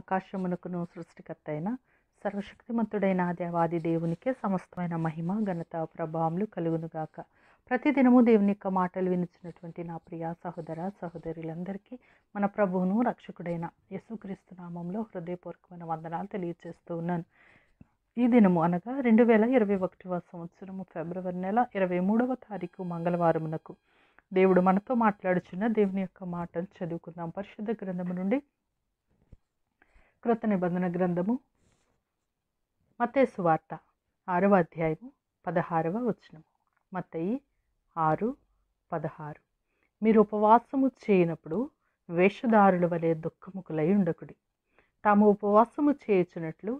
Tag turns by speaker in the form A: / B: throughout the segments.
A: ఆకాశమునకును సృష్టికర్త అయిన సర్వశక్తిమంతుడైన దేవాది దేవునికే సమస్తమైన మహిమ ఘనత ప్రభావములు కలుగునుగాక ప్రతిదినము దేవుని యొక్క మాటలు వినిచినటువంటి నా ప్రియ సహోదర సహోదరులందరికీ మన ప్రభువును రక్షకుడైన యేసుక్రీస్తు నామంలో హృదయపూర్వకమైన వందనాలు తెలియజేస్తూ ఉన్నాను ఈ దినము అనగా రెండు వేల ఇరవై ఒకటివ సంవత్సరము ఫిబ్రవరి నెల ఇరవై మూడవ తారీఖు మంగళవారమునకు దేవుడు మనతో మాట్లాడుచున్న దేవుని యొక్క మాటను చదువుకుందాం పరిశుద్ధ గ్రంథము నుండి కృత నిబంధన గ్రంథము మతేసు వార్త ఆరవ అధ్యాయము పదహారవ వచనము మత్తయి ఆరు పదహారు మీరు ఉపవాసము చేయనప్పుడు వేషధారుల వలె దుఃఖముకులై ఉండకుడి తాము ఉపవాసము చేయుచున్నట్లు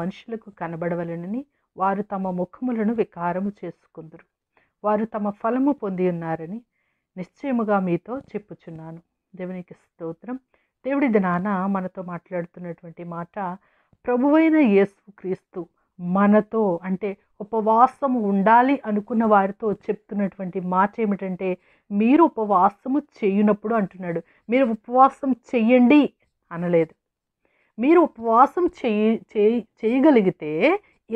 A: మనుషులకు కనబడవలనని వారు తమ ముఖములను వికారము చేసుకుందరు వారు తమ ఫలము పొంది ఉన్నారని నిశ్చయముగా మీతో చెప్పుచున్నాను దేవునికి స్తోత్రం దేవుడి దినాన మనతో మాట్లాడుతున్నటువంటి మాట ప్రభువైన యేసు క్రీస్తు మనతో అంటే ఉపవాసము ఉండాలి అనుకున్న వారితో చెప్తున్నటువంటి మాట ఏమిటంటే మీరు ఉపవాసము చేయునప్పుడు అంటున్నాడు మీరు ఉపవాసం చెయ్యండి అనలేదు మీరు ఉపవాసం చేయి చేయగలిగితే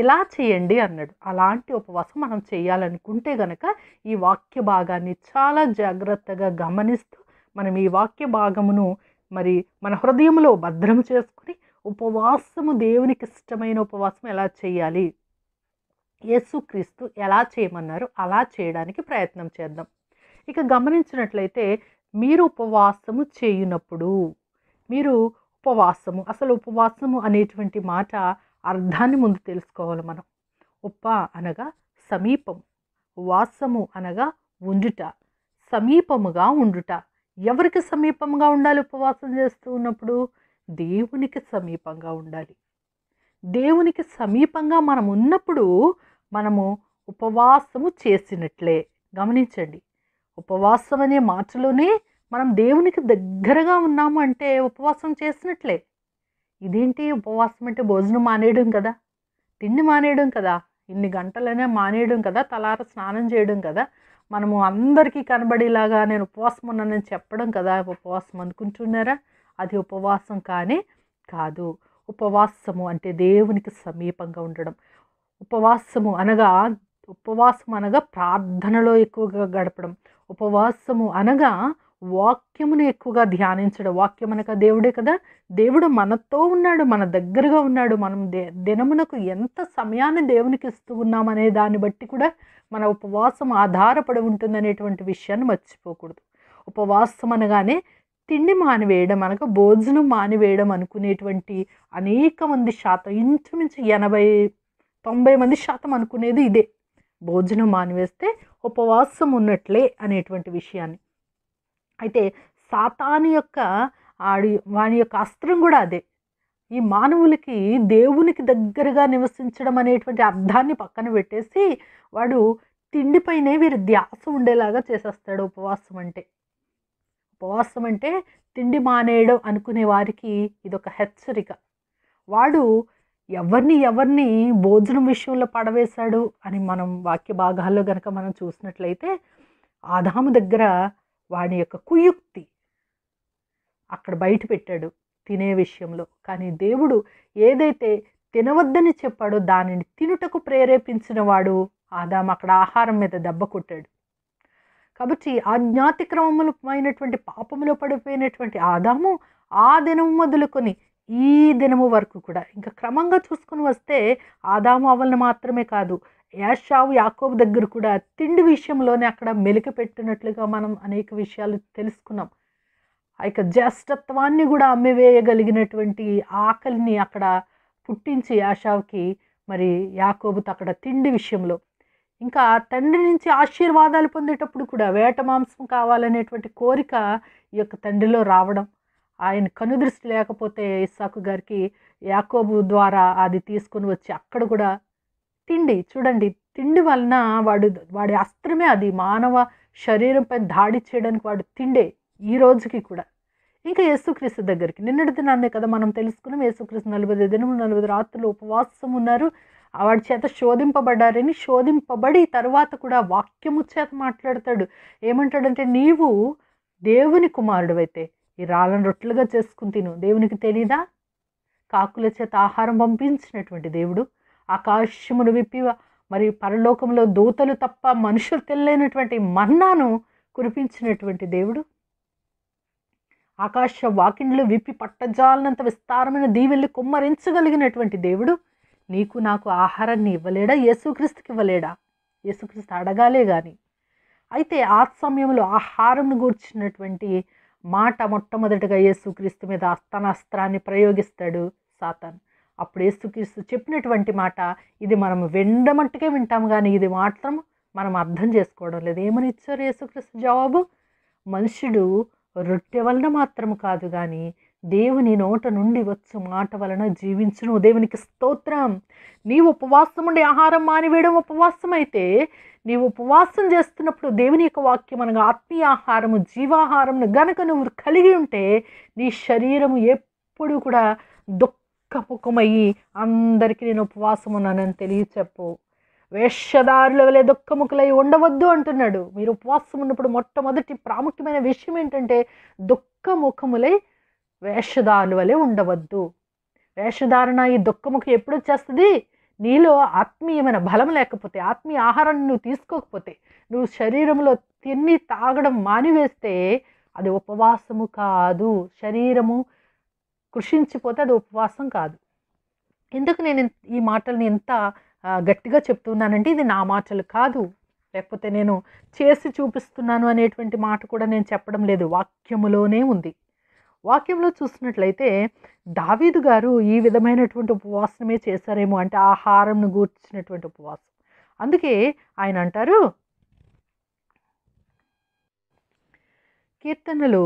A: ఇలా చేయండి అన్నాడు అలాంటి ఉపవాసం మనం చేయాలనుకుంటే గనక ఈ వాక్య భాగాన్ని చాలా జాగ్రత్తగా గమనిస్తూ మనం ఈ వాక్య భాగమును మరి మన హృదయంలో భద్రం చేసుకుని ఉపవాసము దేవునికి ఇష్టమైన ఉపవాసం ఎలా చేయాలి యేసుక్రీస్తు ఎలా చేయమన్నారు అలా చేయడానికి ప్రయత్నం చేద్దాం ఇక గమనించినట్లయితే మీరు ఉపవాసము చేయునప్పుడు మీరు ఉపవాసము అసలు ఉపవాసము అనేటువంటి మాట అర్థాన్ని ముందు తెలుసుకోవాలి మనం ఉప అనగా సమీపం వాసము అనగా ఉండుట సమీపముగా ఉండుట ఎవరికి సమీపంగా ఉండాలి ఉపవాసం చేస్తూ ఉన్నప్పుడు దేవునికి సమీపంగా ఉండాలి దేవునికి సమీపంగా మనం ఉన్నప్పుడు మనము ఉపవాసము చేసినట్లే గమనించండి ఉపవాసం అనే మాటలోనే మనం దేవునికి దగ్గరగా ఉన్నాము అంటే ఉపవాసం చేసినట్లే ఇదేంటి ఉపవాసం అంటే భోజనం మానేయడం కదా తిండి మానేయడం కదా ఇన్ని గంటలనే మానేయడం కదా తలార స్నానం చేయడం కదా మనము అందరికీ కనబడేలాగా నేను ఉపవాసమున్నానని చెప్పడం కదా ఉపవాసం అనుకుంటున్నారా అది ఉపవాసం కానీ కాదు ఉపవాసము అంటే దేవునికి సమీపంగా ఉండడం ఉపవాసము అనగా ఉపవాసం అనగా ప్రార్థనలో ఎక్కువగా గడపడం ఉపవాసము అనగా వాక్యమును ఎక్కువగా ధ్యానించడం వాక్యం అనగా దేవుడే కదా దేవుడు మనతో ఉన్నాడు మన దగ్గరగా ఉన్నాడు మనం దే దినమునకు ఎంత సమయాన్ని దేవునికి ఇస్తూ ఉన్నామనే దాన్ని బట్టి కూడా మన ఉపవాసం ఆధారపడి ఉంటుందనేటువంటి విషయాన్ని మర్చిపోకూడదు ఉపవాసం అనగానే తిండి మానివేయడం అనగా భోజనం మానివేయడం అనుకునేటువంటి అనేక మంది శాతం ఇంచుమించు ఎనభై తొంభై మంది శాతం అనుకునేది ఇదే భోజనం మానివేస్తే ఉపవాసం ఉన్నట్లే అనేటువంటి విషయాన్ని అయితే సాతాని యొక్క ఆడి వాని యొక్క అస్త్రం కూడా అదే ఈ మానవులకి దేవునికి దగ్గరగా నివసించడం అనేటువంటి అర్థాన్ని పక్కన పెట్టేసి వాడు తిండిపైనే వీరు ధ్యాస ఉండేలాగా చేసేస్తాడు ఉపవాసం అంటే ఉపవాసం అంటే తిండి మానేయడం అనుకునే వారికి ఇదొక హెచ్చరిక వాడు ఎవరిని ఎవరిని భోజనం విషయంలో పడవేశాడు అని మనం వాక్య భాగాల్లో కనుక మనం చూసినట్లయితే ఆదాము దగ్గర వాడి యొక్క కుయుక్తి అక్కడ బయట పెట్టాడు తినే విషయంలో కానీ దేవుడు ఏదైతే తినవద్దని చెప్పాడో దానిని తినుటకు ప్రేరేపించిన వాడు ఆదాం అక్కడ ఆహారం మీద దెబ్బ కొట్టాడు కాబట్టి అయినటువంటి పాపములో పడిపోయినటువంటి ఆదాము ఆ దినము మొదలుకొని ఈ దినము వరకు కూడా ఇంకా క్రమంగా చూసుకుని వస్తే ఆదాము అవలను మాత్రమే కాదు యాషావు యాకోబు దగ్గర కూడా తిండి విషయంలోనే అక్కడ మెలిక పెట్టినట్లుగా మనం అనేక విషయాలు తెలుసుకున్నాం ఆ యొక్క జ్యేష్ఠత్వాన్ని కూడా అమ్మివేయగలిగినటువంటి ఆకలిని అక్కడ పుట్టించి యాషావ్కి మరి యాకోబుతో అక్కడ తిండి విషయంలో ఇంకా తండ్రి నుంచి ఆశీర్వాదాలు పొందేటప్పుడు కూడా వేట మాంసం కావాలనేటువంటి కోరిక ఈ యొక్క తండ్రిలో రావడం ఆయన కనుదృష్టి లేకపోతే ఇస్సాకు గారికి యాకోబు ద్వారా అది తీసుకొని వచ్చి అక్కడ కూడా తిండి చూడండి తిండి వలన వాడు వాడి అస్త్రమే అది మానవ శరీరంపై దాడి చేయడానికి వాడు తిండే ఈ రోజుకి కూడా ఇంకా యేసుక్రీస్తు దగ్గరికి నిన్నటి దినాన్నే కదా మనం తెలుసుకున్నాం యేసుక్రీస్తు నలభై దినములు నలభై రాత్రులు ఉపవాసం ఉన్నారు వాడి చేత శోధింపబడ్డారని శోధింపబడి తర్వాత కూడా వాక్యము చేత మాట్లాడతాడు ఏమంటాడంటే నీవు దేవుని కుమారుడు అయితే ఈ రాళ్ళను రొట్టెలుగా చేసుకుని తిను దేవునికి తెలీదా కాకుల చేత ఆహారం పంపించినటువంటి దేవుడు ఆకాశమును విప్పి మరి పరలోకంలో దూతలు తప్ప మనుషులు తెల్లైనటువంటి మన్నాను కురిపించినటువంటి దేవుడు ఆకాశ వాకిండ్లు విప్పి పట్టజాలనంత విస్తారమైన దీవెల్ని కుమ్మరించగలిగినటువంటి దేవుడు నీకు నాకు ఆహారాన్ని ఇవ్వలేడా యేసుక్రీస్తుకి ఇవ్వలేడా యేసుక్రీస్తు అడగాలే కానీ అయితే ఆ సమయంలో ఆహారంను గూర్చినటువంటి మాట మొట్టమొదటిగా యేసుక్రీస్తు మీద అస్తనాస్త్రాన్ని ప్రయోగిస్తాడు సాతాన్ అప్పుడు యేసుక్రీస్తు చెప్పినటువంటి మాట ఇది మనం వెండమట్టుకే వింటాం కానీ ఇది మాత్రం మనం అర్థం చేసుకోవడం లేదు ఏమని ఇచ్చారు యేసుక్రీస్తు జవాబు మనుషుడు రొట్టె వలన మాత్రము కాదు కానీ దేవుని నోట నుండి వచ్చు మాట వలన జీవించును దేవునికి స్తోత్రం నీవు ఉపవాసం ఉండే ఆహారం మానివేయడం ఉపవాసం అయితే నీవు ఉపవాసం చేస్తున్నప్పుడు దేవుని యొక్క వాక్యం అనగా ఆత్మీయ ఆహారము జీవాహారమును గనక నువ్వు కలిగి ఉంటే నీ శరీరము ఎప్పుడు కూడా దుఃఖముఖమయ్యి అందరికీ నేను ఉపవాసం ఉన్నానని తెలియచెప్పు వేషధారుల వలె దుఃఖముఖులై ఉండవద్దు అంటున్నాడు మీరు ఉపవాసం ఉన్నప్పుడు మొట్టమొదటి ప్రాముఖ్యమైన విషయం ఏంటంటే దుఃఖముఖములై వేషధారుల వలె ఉండవద్దు వేషధారణ ఈ దుఃఖముఖం ఎప్పుడు వచ్చేస్తుంది నీలో ఆత్మీయమైన బలం లేకపోతే ఆత్మీయ ఆహారాన్ని నువ్వు తీసుకోకపోతే నువ్వు శరీరంలో తిని తాగడం మానివేస్తే అది ఉపవాసము కాదు శరీరము కృషించిపోతే అది ఉపవాసం కాదు ఎందుకు నేను ఈ మాటల్ని ఎంత గట్టిగా చెప్తున్నానండి ఇది నా మాటలు కాదు లేకపోతే నేను చేసి చూపిస్తున్నాను అనేటువంటి మాట కూడా నేను చెప్పడం లేదు వాక్యములోనే ఉంది వాక్యంలో చూసినట్లయితే దావీదు గారు ఈ విధమైనటువంటి ఉపవాసమే చేశారేమో అంటే ఆహారంను గూర్చినటువంటి ఉపవాసం అందుకే ఆయన అంటారు కీర్తనలు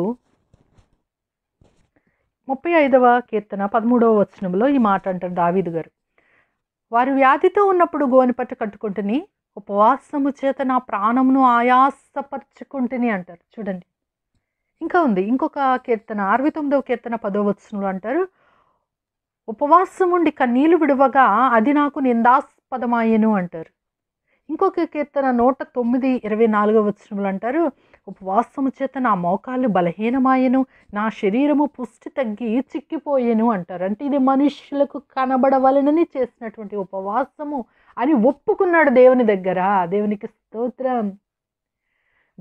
A: ముప్పై ఐదవ కీర్తన పదమూడవ వచనంలో ఈ మాట అంటారు దావీదు గారు వారు వ్యాధితో ఉన్నప్పుడు గోనిపట్ట కట్టుకుంటుని ఉపవాసము చేత నా ప్రాణమును ఆయాసపరచుకుంటుని అంటారు చూడండి ఇంకా ఉంది ఇంకొక కీర్తన అరవై తొమ్మిదవ కీర్తన పదో వచనంలో అంటారు ఉపవాసం ఉండి కన్నీళ్లు విడవగా అది నాకు నిందాస్పదమాయను అంటారు ఇంకొక కీర్తన నూట తొమ్మిది ఇరవై నాలుగో వచనంలో అంటారు ఉపవాసము చేత నా మోకాలు బలహీనమాయను నా శరీరము పుష్టి తగ్గి చిక్కిపోయేను అంటారు అంటే ఇది మనుషులకు కనబడవలనని చేసినటువంటి ఉపవాసము అని ఒప్పుకున్నాడు దేవుని దగ్గర దేవునికి స్తోత్రం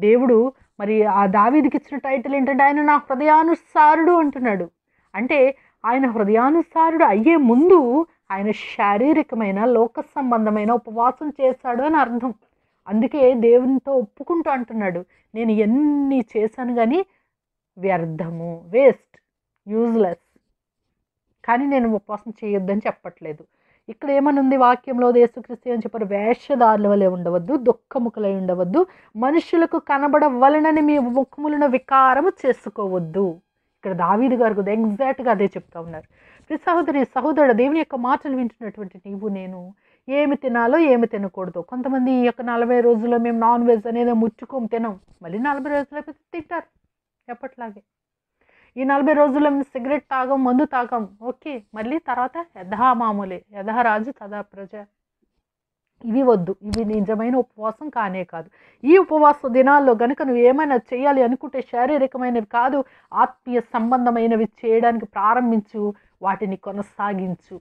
A: దేవుడు మరి ఆ దావీదికి ఇచ్చిన టైటిల్ ఏంటంటే ఆయన నా హృదయానుసారుడు అంటున్నాడు అంటే ఆయన హృదయానుసారుడు అయ్యే ముందు ఆయన శారీరకమైన లోక సంబంధమైన ఉపవాసం చేశాడు అని అర్థం అందుకే దేవునితో ఒప్పుకుంటూ అంటున్నాడు నేను ఎన్ని చేశాను కానీ వ్యర్థము వేస్ట్ యూజ్లెస్ కానీ నేను ఉపవాసం చేయొద్దని చెప్పట్లేదు ఇక్కడ ఏమనుంది వాక్యంలో యేసుక్రీస్తు అని చెప్పారు వేషధారుల వలె ఉండవద్దు దుఃఖముఖులై ఉండవద్దు మనుషులకు కనబడవలనని మీ ముఖములను వికారము చేసుకోవద్దు ఇక్కడ దావీదు గారు కూడా ఎగ్జాక్ట్గా అదే చెప్తా ఉన్నారు సహోదరి సహోదరుడు దేవుని యొక్క మాటలు వింటున్నటువంటి నీవు నేను ఏమి తినాలో ఏమి తినకూడదు కొంతమంది ఈ యొక్క నలభై రోజుల్లో మేము నాన్ వెజ్ అనేది ముచ్చుకోం తినం మళ్ళీ నలభై రోజుల తింటారు ఎప్పట్లాగే ఈ నలభై రోజుల్లో మేము సిగరెట్ తాగం మందు తాగం ఓకే మళ్ళీ తర్వాత యథా మామూలే యథా రాజు తదా ప్రజ ఇవి వద్దు ఇవి నిజమైన ఉపవాసం కానే కాదు ఈ ఉపవాస దినాల్లో కనుక నువ్వు ఏమైనా చేయాలి అనుకుంటే శారీరకమైనవి కాదు ఆత్మీయ సంబంధమైనవి చేయడానికి ప్రారంభించు వాటిని కొనసాగించు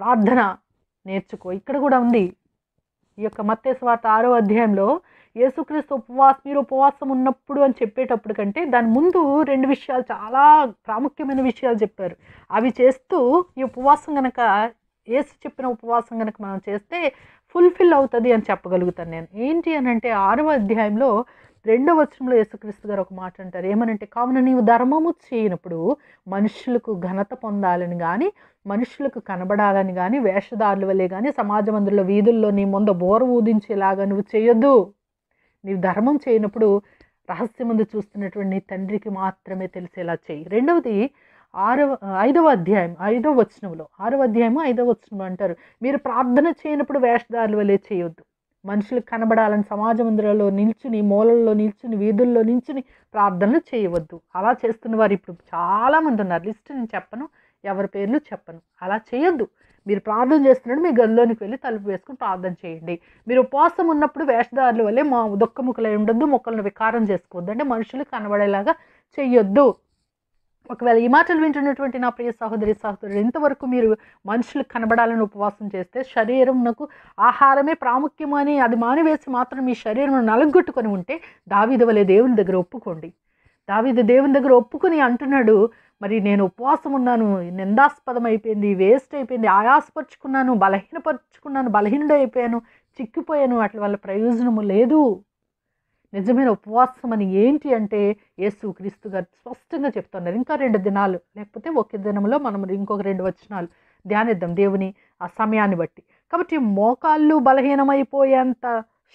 A: ప్రార్థన నేర్చుకో ఇక్కడ కూడా ఉంది ఈ యొక్క మత్తేశ్వార్త ఆరో అధ్యాయంలో యేసుక్రీస్తు ఉపవాసం మీరు ఉపవాసం ఉన్నప్పుడు అని చెప్పేటప్పుడు కంటే దాని ముందు రెండు విషయాలు చాలా ప్రాముఖ్యమైన విషయాలు చెప్పారు అవి చేస్తూ ఈ ఉపవాసం కనుక యేసు చెప్పిన ఉపవాసం కనుక మనం చేస్తే ఫుల్ఫిల్ అవుతుంది అని చెప్పగలుగుతాను నేను ఏంటి అని అంటే ఆరవ అధ్యాయంలో రెండో వచనంలో యేసుక్రీస్తు గారు ఒక మాట అంటారు ఏమనంటే కావున నీవు ధర్మము చేయనప్పుడు మనుషులకు ఘనత పొందాలని కానీ మనుషులకు కనబడాలని కానీ వేషధారుల వల్లే కానీ సమాజ మందుల వీధుల్లో నీ ముందు బోర ఊదించేలాగా నువ్వు చేయొద్దు నీవు ధర్మం చేయనప్పుడు ముందు చూస్తున్నటువంటి నీ తండ్రికి మాత్రమే తెలిసేలా చేయి రెండవది ఆరవ ఐదవ అధ్యాయం ఐదవ వచనంలో ఆరవ అధ్యాయము ఐదవ వచనంలో అంటారు మీరు ప్రార్థన చేయనప్పుడు వేషధారుల వలె చేయొద్దు మనుషులు కనబడాలని సమాజ మందిరాల్లో నిల్చుని మూలల్లో నిల్చుని వీధుల్లో నిల్చుని ప్రార్థనలు చేయవద్దు అలా చేస్తున్న వారు ఇప్పుడు చాలామంది ఉన్నారు లిస్ట్ నేను చెప్పను ఎవరి పేర్లు చెప్పను అలా చేయొద్దు మీరు ప్రార్థన చేస్తున్నట్టు మీ గదిలోనికి వెళ్ళి తలుపు వేసుకుని ప్రార్థన చేయండి మీరు ఉపవాసం ఉన్నప్పుడు వేషధారుల వల్లే మా దుఃఖముఖలై ఉండొద్దు మొక్కలను వికారం చేసుకోవద్దు అంటే మనుషులు కనబడేలాగా చేయొద్దు ఒకవేళ ఈ మాటలు వింటున్నటువంటి నా ప్రియ సహోదరి సహోదరుడు ఇంతవరకు మీరు మనుషులకు కనబడాలని ఉపవాసం చేస్తే శరీరం నాకు ఆహారమే ప్రాముఖ్యమని అది మానివేసి మాత్రం మీ శరీరం నలగొట్టుకొని ఉంటే వలె దేవుని దగ్గర ఒప్పుకోండి దావిద దేవుని దగ్గర ఒప్పుకుని అంటున్నాడు మరి నేను ఉపవాసం ఉన్నాను నిందాస్పదం అయిపోయింది వేస్ట్ అయిపోయింది ఆయాసపరుచుకున్నాను బలహీనపరుచుకున్నాను బలహీనుడు అయిపోయాను చిక్కిపోయాను వాటి వల్ల ప్రయోజనము లేదు నిజమైన ఉపవాసం అని ఏంటి అంటే యేసు క్రీస్తు గారు స్పష్టంగా చెప్తున్నారు ఇంకా రెండు దినాలు లేకపోతే ఒక దినంలో మనం ఇంకొక రెండు వచనాలు ధ్యానిద్దాం దేవుని ఆ సమయాన్ని బట్టి కాబట్టి మోకాళ్ళు బలహీనమైపోయేంత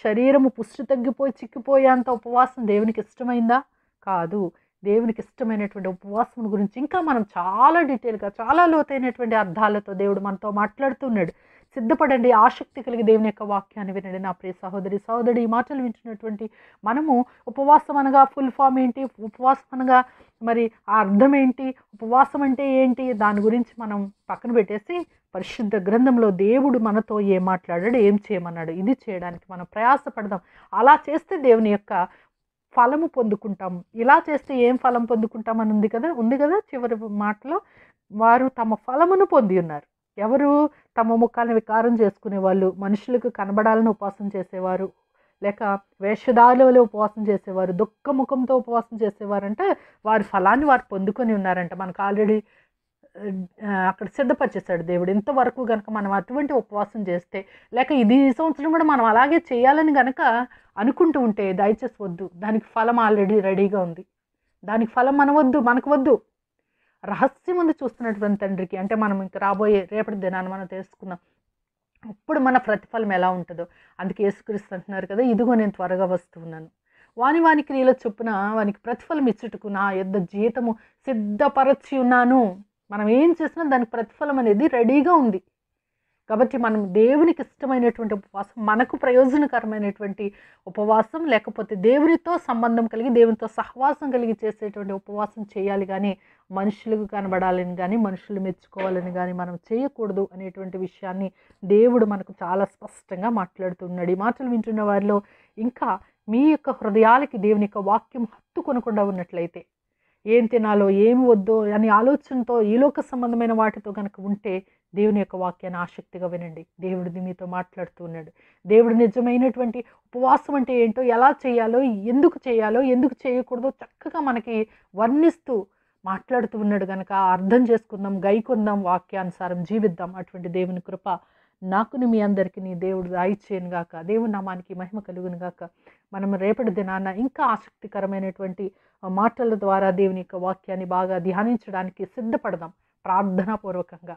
A: శరీరము పుష్టి తగ్గిపోయి చిక్కిపోయేంత ఉపవాసం దేవునికి ఇష్టమైందా కాదు దేవునికి ఇష్టమైనటువంటి ఉపవాసం గురించి ఇంకా మనం చాలా డీటెయిల్గా చాలా లోతైనటువంటి అర్థాలతో దేవుడు మనతో మాట్లాడుతున్నాడు సిద్ధపడండి ఆసక్తి కలిగి దేవుని యొక్క వాక్యాన్ని వినండి నా ప్రియ సహోదరి సహోదరి ఈ మాటలు వింటున్నటువంటి మనము ఉపవాసం అనగా ఫుల్ ఫామ్ ఏంటి ఉపవాసం అనగా మరి ఆ అర్థం ఏంటి ఉపవాసం అంటే ఏంటి దాని గురించి మనం పక్కన పెట్టేసి పరిశుద్ధ గ్రంథంలో దేవుడు మనతో ఏం మాట్లాడాడు ఏం చేయమన్నాడు ఇది చేయడానికి మనం ప్రయాసపడదాం అలా చేస్తే దేవుని యొక్క ఫలము పొందుకుంటాం ఇలా చేస్తే ఏం ఫలం పొందుకుంటామని ఉంది కదా ఉంది కదా చివరి మాటలో వారు తమ ఫలమును పొంది ఉన్నారు ఎవరు తమ ముఖాలను వికారం చేసుకునేవాళ్ళు మనుషులకు కనబడాలని ఉపవాసం చేసేవారు లేక వేషధారులు ఉపవాసం చేసేవారు దుఃఖముఖంతో ఉపవాసం చేసేవారంటే వారి ఫలాన్ని వారు పొందుకొని ఉన్నారంట మనకు ఆల్రెడీ అక్కడ సిద్ధపరిచేశాడు దేవుడు ఇంతవరకు కనుక మనం అటువంటి ఉపవాసం చేస్తే లేక ఇది ఈ సంవత్సరం కూడా మనం అలాగే చేయాలని కనుక అనుకుంటూ ఉంటే దయచేసి వద్దు దానికి ఫలం ఆల్రెడీ రెడీగా ఉంది దానికి ఫలం మన వద్దు మనకు వద్దు రహస్యమును చూస్తున్నటువంటి తండ్రికి అంటే మనం ఇంకా రాబోయే రేపటి దినాన్ని మనం తెలుసుకుందాం అప్పుడు మన ప్రతిఫలం ఎలా ఉంటుందో అందుకే యేసుక్రీస్తు అంటున్నారు కదా ఇదిగో నేను త్వరగా వస్తున్నాను వాని వాని క్రియల చొప్పున వానికి ప్రతిఫలం ఇచ్చుటకు నా యొద్ద జీతము సిద్ధపరచి ఉన్నాను మనం ఏం చేసినా దానికి ప్రతిఫలం అనేది రెడీగా ఉంది కాబట్టి మనం దేవునికి ఇష్టమైనటువంటి ఉపవాసం మనకు ప్రయోజనకరమైనటువంటి ఉపవాసం లేకపోతే దేవునితో సంబంధం కలిగి దేవునితో సహవాసం కలిగి చేసేటువంటి ఉపవాసం చేయాలి కానీ మనుషులకు కనబడాలని కానీ మనుషులు మెచ్చుకోవాలని కానీ మనం చేయకూడదు అనేటువంటి విషయాన్ని దేవుడు మనకు చాలా స్పష్టంగా మాట్లాడుతున్నాడు ఈ మాటలు వింటున్న వారిలో ఇంకా మీ యొక్క హృదయాలకి దేవుని యొక్క వాక్యం హత్తుకొనకుండా ఉన్నట్లయితే ఏం తినాలో ఏమి వద్దో అనే ఆలోచనతో ఈలోక సంబంధమైన వాటితో కనుక ఉంటే దేవుని యొక్క వాక్యాన్ని ఆసక్తిగా వినండి దేవుడిది మీతో మాట్లాడుతూ ఉన్నాడు దేవుడు నిజమైనటువంటి ఉపవాసం అంటే ఏంటో ఎలా చేయాలో ఎందుకు చేయాలో ఎందుకు చేయకూడదో చక్కగా మనకి వర్ణిస్తూ మాట్లాడుతూ ఉన్నాడు కనుక అర్థం చేసుకుందాం గైకుందాం వాక్యానుసారం జీవిద్దాం అటువంటి దేవుని కృప నాకుని మీ అందరికీ నీ దేవుడు దాయిచ్చేయను గాక దేవుని నామానికి మహిమ కలుగును గాక మనం రేపటి దినాన ఇంకా ఆసక్తికరమైనటువంటి మాటల ద్వారా దేవుని యొక్క వాక్యాన్ని బాగా ధ్యానించడానికి సిద్ధపడదాం ప్రార్థనాపూర్వకంగా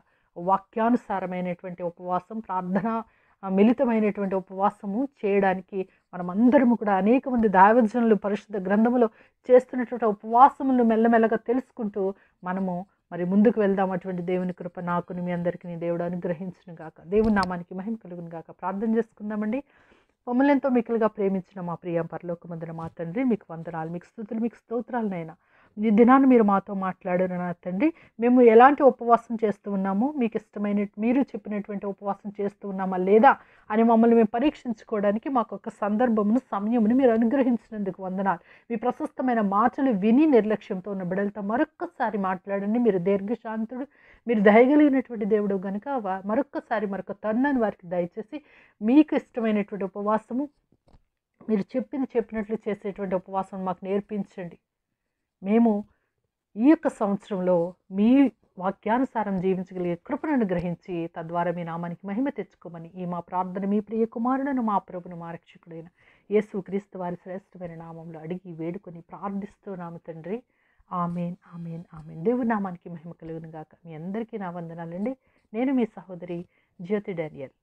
A: వాక్యానుసారమైనటువంటి ఉపవాసం ప్రార్థన మిళితమైనటువంటి ఉపవాసము చేయడానికి మనమందరము కూడా అనేక మంది దావజనులు పరిశుద్ధ గ్రంథములో చేస్తున్నటువంటి ఉపవాసములను మెల్లమెల్లగా తెలుసుకుంటూ మనము మరి ముందుకు వెళ్దాం అటువంటి దేవుని కృప నాకు మీ అందరికీ దేవుడు అనుగ్రహించును గాక దేవుని నామానికి మహిమ కలుగును గాక ప్రార్థన చేసుకుందామండి మమ్మల్ని ఎంతో మిక్కులుగా ప్రేమించిన మా ప్రియ పరలోకమందున మా తండ్రి మీకు వందనాలు మీకు స్థుతులు మీకు స్తోత్రాలనైనా ఈ దినాన్ని మీరు మాతో మాట్లాడారు నా తండ్రి మేము ఎలాంటి ఉపవాసం చేస్తూ ఉన్నాము మీకు ఇష్టమైన మీరు చెప్పినటువంటి ఉపవాసం చేస్తూ ఉన్నామా లేదా అని మమ్మల్ని మేము పరీక్షించుకోవడానికి మాకు ఒక సందర్భమును సమయమును మీరు అనుగ్రహించినందుకు వందనాలు మీ ప్రశస్తమైన మాటలు విని నిర్లక్ష్యంతో ఉన్న బిడ్డలతో మరొక్కసారి మాట్లాడండి మీరు దీర్ఘశాంతుడు మీరు దయగలిగినటువంటి దేవుడు కనుక మరొక్కసారి మరొక తరుణాన్ని వారికి దయచేసి మీకు ఇష్టమైనటువంటి ఉపవాసము మీరు చెప్పింది చెప్పినట్లు చేసేటువంటి ఉపవాసం మాకు నేర్పించండి మేము ఈ యొక్క సంవత్సరంలో మీ వాక్యానుసారం జీవించగలిగే కృపణను గ్రహించి తద్వారా మీ నామానికి మహిమ తెచ్చుకోమని ఈ మా ప్రార్థన మీ ప్రియ కుమారుడను మా ప్రభును మా రక్షకుడైన యేసు క్రీస్తు వారి శ్రేష్టమైన నామంలో అడిగి వేడుకొని ప్రార్థిస్తున్నాము తండ్రి ఆమెన్ ఆమెన్ ఆమెన్ దేవుడి నామానికి మహిమ కలుగును గాక మీ అందరికీ నా వందనాలండి నేను మీ సహోదరి జ్యోతి డానియల్